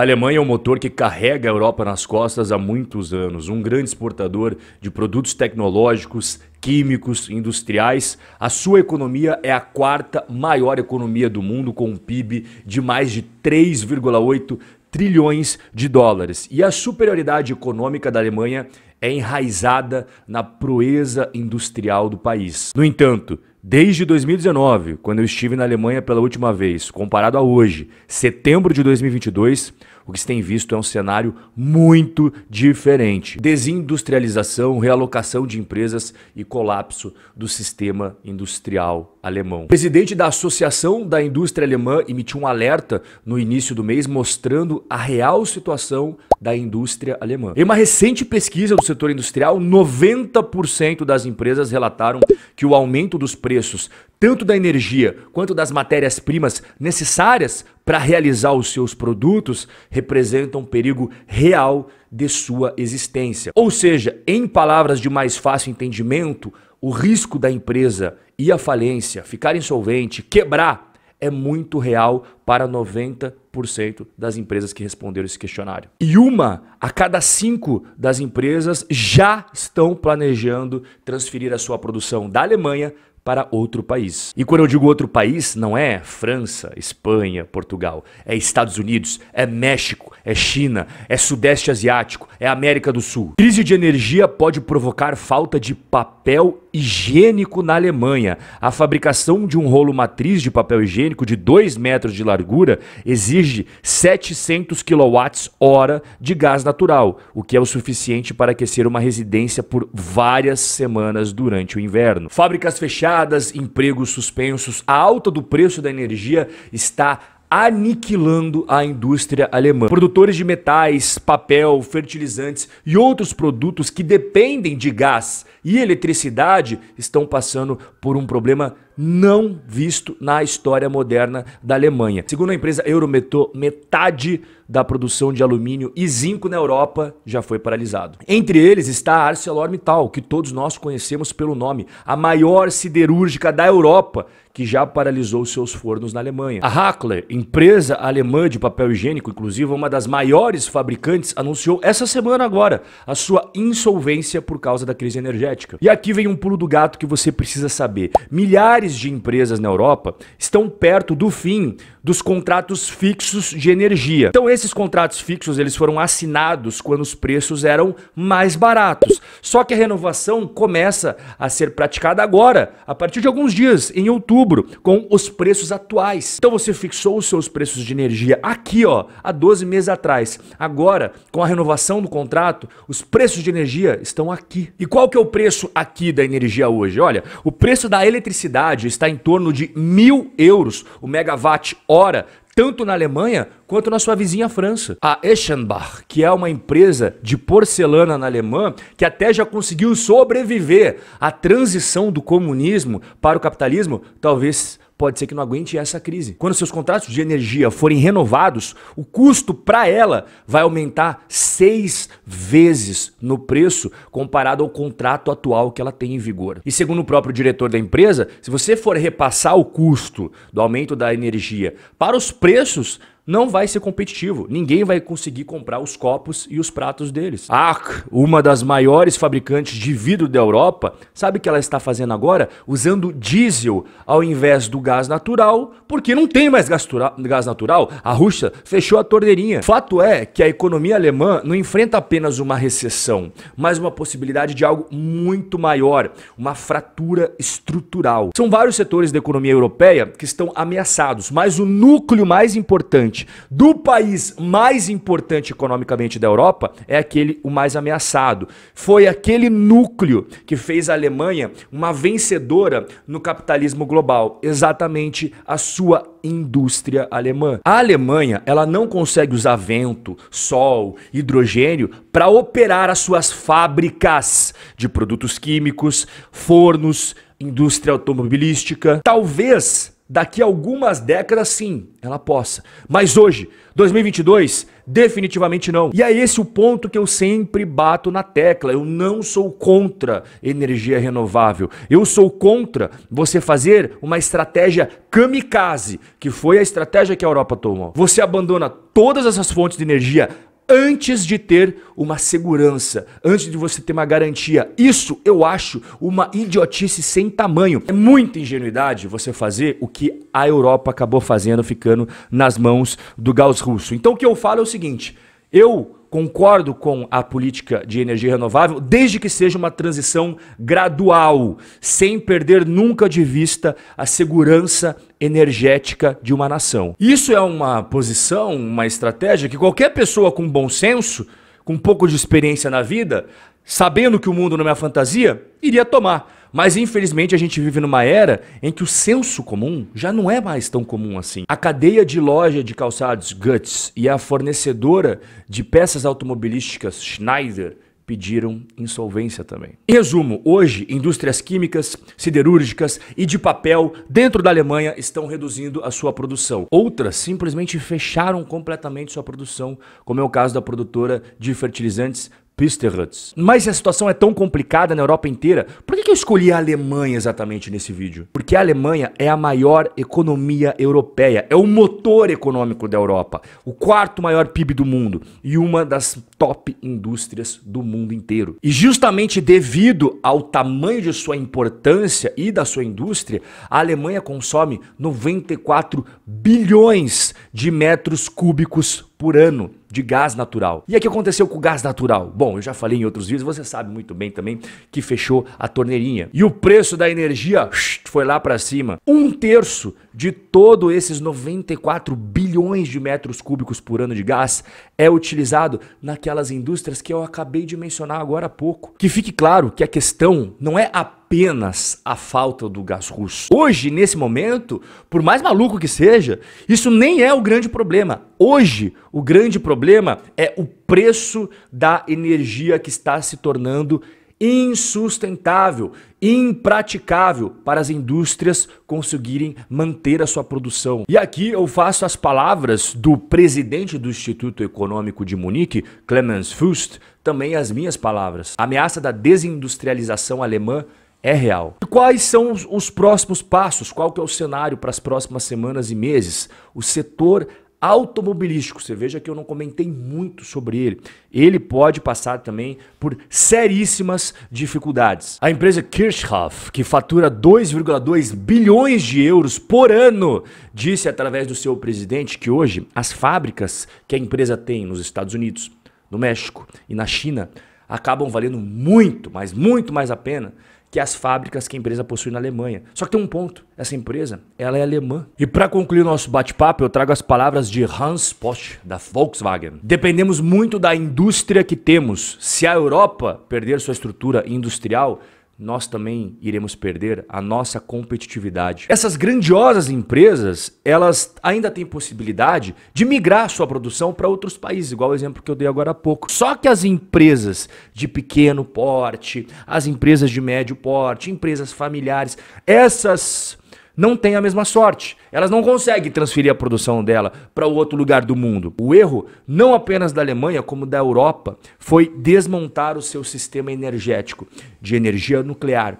A Alemanha é um motor que carrega a Europa nas costas há muitos anos, um grande exportador de produtos tecnológicos, químicos, industriais. A sua economia é a quarta maior economia do mundo, com um PIB de mais de 3,8 trilhões de dólares. E a superioridade econômica da Alemanha é enraizada na proeza industrial do país. No entanto, Desde 2019, quando eu estive na Alemanha pela última vez, comparado a hoje, setembro de 2022, o que se tem visto é um cenário muito diferente. Desindustrialização, realocação de empresas e colapso do sistema industrial alemão. O presidente da Associação da Indústria Alemã emitiu um alerta no início do mês mostrando a real situação da indústria alemã. Em uma recente pesquisa do setor industrial, 90% das empresas relataram que o aumento dos preços preços, tanto da energia quanto das matérias-primas necessárias para realizar os seus produtos, representam um perigo real de sua existência. Ou seja, em palavras de mais fácil entendimento, o risco da empresa e a falência, ficar insolvente, quebrar, é muito real para 90% das empresas que responderam esse questionário. E uma a cada cinco das empresas já estão planejando transferir a sua produção da Alemanha para outro país. E quando eu digo outro país, não é França, Espanha, Portugal, é Estados Unidos, é México, é China, é Sudeste Asiático, é América do Sul. Crise de energia pode provocar falta de papel higiênico na Alemanha. A fabricação de um rolo matriz de papel higiênico de 2 metros de largura exige 700 kWh de gás natural, o que é o suficiente para aquecer uma residência por várias semanas durante o inverno. Fábricas fechadas, empregos suspensos, a alta do preço da energia está aniquilando a indústria alemã. Produtores de metais, papel, fertilizantes e outros produtos que dependem de gás e eletricidade estão passando por um problema não visto na história moderna da Alemanha. Segundo a empresa Eurometo, metade da produção de alumínio e zinco na Europa já foi paralisado. Entre eles está a ArcelorMittal, que todos nós conhecemos pelo nome, a maior siderúrgica da Europa, que já paralisou seus fornos na Alemanha. A Hackler, empresa alemã de papel higiênico, inclusive uma das maiores fabricantes, anunciou essa semana agora a sua insolvência por causa da crise energética. E aqui vem um pulo do gato que você precisa saber. Milhares milhares de empresas na Europa estão perto do fim dos contratos fixos de energia. Então esses contratos fixos eles foram assinados quando os preços eram mais baratos. Só que a renovação começa a ser praticada agora, a partir de alguns dias, em outubro, com os preços atuais. Então você fixou os seus preços de energia aqui, ó, há 12 meses atrás. Agora, com a renovação do contrato, os preços de energia estão aqui. E qual que é o preço aqui da energia hoje? Olha, o preço da eletricidade unidade está em torno de mil euros o megawatt hora tanto na Alemanha quanto na sua vizinha França. A Eschenbach, que é uma empresa de porcelana na Alemanha, que até já conseguiu sobreviver à transição do comunismo para o capitalismo, talvez pode ser que não aguente essa crise. Quando seus contratos de energia forem renovados, o custo para ela vai aumentar seis vezes no preço comparado ao contrato atual que ela tem em vigor. E segundo o próprio diretor da empresa, se você for repassar o custo do aumento da energia para os preços, não vai ser competitivo. Ninguém vai conseguir comprar os copos e os pratos deles. A AK, uma das maiores fabricantes de vidro da Europa, sabe o que ela está fazendo agora? Usando diesel ao invés do gás natural, porque não tem mais gás natural. A Rússia fechou a torneirinha. Fato é que a economia alemã não enfrenta apenas uma recessão, mas uma possibilidade de algo muito maior, uma fratura estrutural. São vários setores da economia europeia que estão ameaçados, mas o núcleo mais importante do país mais importante economicamente da Europa, é aquele o mais ameaçado. Foi aquele núcleo que fez a Alemanha uma vencedora no capitalismo global, exatamente a sua indústria alemã. A Alemanha, ela não consegue usar vento, sol, hidrogênio para operar as suas fábricas de produtos químicos, fornos, indústria automobilística. Talvez daqui a algumas décadas, sim, ela possa. Mas hoje, 2022, definitivamente não. E é esse o ponto que eu sempre bato na tecla. Eu não sou contra energia renovável. Eu sou contra você fazer uma estratégia kamikaze, que foi a estratégia que a Europa tomou. Você abandona todas essas fontes de energia antes de ter uma segurança, antes de você ter uma garantia. Isso eu acho uma idiotice sem tamanho. É muita ingenuidade você fazer o que a Europa acabou fazendo, ficando nas mãos do gás russo. Então o que eu falo é o seguinte. Eu concordo com a política de energia renovável, desde que seja uma transição gradual, sem perder nunca de vista a segurança energética de uma nação. Isso é uma posição, uma estratégia que qualquer pessoa com bom senso, com um pouco de experiência na vida, sabendo que o mundo não é fantasia, iria tomar. Mas infelizmente a gente vive numa era em que o senso comum já não é mais tão comum assim. A cadeia de loja de calçados Guts e a fornecedora de peças automobilísticas Schneider pediram insolvência também. Em resumo, hoje, indústrias químicas, siderúrgicas e de papel dentro da Alemanha estão reduzindo a sua produção. Outras simplesmente fecharam completamente sua produção, como é o caso da produtora de fertilizantes Pisterhuts. Mas se a situação é tão complicada na Europa inteira, por que eu escolhi a Alemanha exatamente nesse vídeo? Porque a Alemanha é a maior economia europeia, é o motor econômico da Europa, o quarto maior PIB do mundo e uma das top indústrias do mundo inteiro. E justamente devido ao tamanho de sua importância e da sua indústria, a Alemanha consome 94 bilhões de metros cúbicos por ano de gás natural. E o é que aconteceu com o gás natural? Bom, eu já falei em outros vídeos, você sabe muito bem também que fechou a torneirinha. E o preço da energia foi lá para cima. Um terço de todos esses 94 bilhões de metros cúbicos por ano de gás é utilizado naquelas indústrias que eu acabei de mencionar agora há pouco. Que fique claro que a questão não é apenas apenas a falta do gás russo. Hoje, nesse momento, por mais maluco que seja, isso nem é o grande problema. Hoje, o grande problema é o preço da energia que está se tornando insustentável, impraticável para as indústrias conseguirem manter a sua produção. E aqui eu faço as palavras do presidente do Instituto Econômico de Munique, Clemens Fust, também as minhas palavras. A ameaça da desindustrialização alemã é real. E quais são os, próximos passos? Qual que é o cenário para as próximas semanas e meses? O setor automobilístico, você veja que eu não comentei muito sobre ele. Ele pode passar também por seríssimas dificuldades. A empresa Kirchhoff, que fatura 2,2 bilhões de euros por ano, disse através do seu presidente que hoje as fábricas que a empresa tem nos Estados Unidos, no México e na China acabam valendo muito, mas muito mais a pena que as fábricas que a empresa possui na Alemanha. Só que tem um ponto, essa empresa, ela é alemã. E para concluir o nosso bate-papo, eu trago as palavras de Hans Post da Volkswagen. Dependemos muito da indústria que temos. Se a Europa perder sua estrutura industrial, nós também iremos perder a nossa competitividade. Essas grandiosas empresas, elas ainda têm possibilidade de migrar sua produção para outros países, igual o exemplo que eu dei agora há pouco. Só que as empresas de pequeno porte, as empresas de médio porte, empresas familiares, essas não têm a mesma sorte. Elas não conseguem transferir a produção dela para outro lugar do mundo. O erro, não apenas da Alemanha, como da Europa, foi desmontar o seu sistema energético de energia nuclear,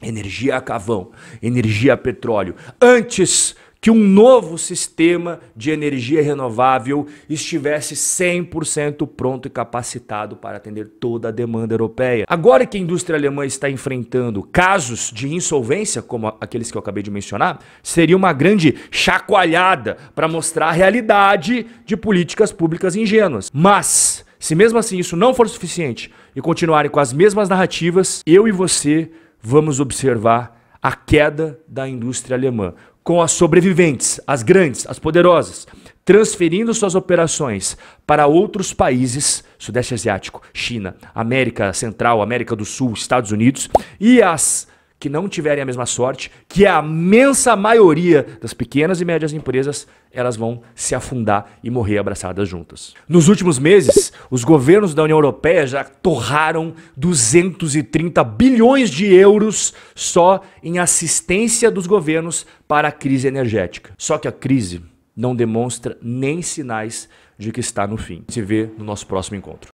energia a cavão, energia a petróleo, antes que um novo sistema de energia renovável estivesse 100% pronto e capacitado para atender toda a demanda europeia. Agora que a indústria alemã está enfrentando casos de insolvência, como aqueles que eu acabei de mencionar, seria uma grande chacoalhada para mostrar a realidade de políticas públicas ingênuas. Mas, se mesmo assim isso não for suficiente e continuarem com as mesmas narrativas, eu e você vamos observar a queda da indústria alemã com as sobreviventes, as grandes, as poderosas, transferindo suas operações para outros países, Sudeste Asiático, China, América Central, América do Sul, Estados Unidos, e as que não tiverem a mesma sorte, que é a imensa maioria das pequenas e médias empresas, elas vão se afundar e morrer abraçadas juntas. Nos últimos meses, os governos da União Europeia já torraram 230 bilhões de euros só em assistência dos governos para a crise energética. Só que a crise não demonstra nem sinais de que está no fim. Se vê no nosso próximo encontro.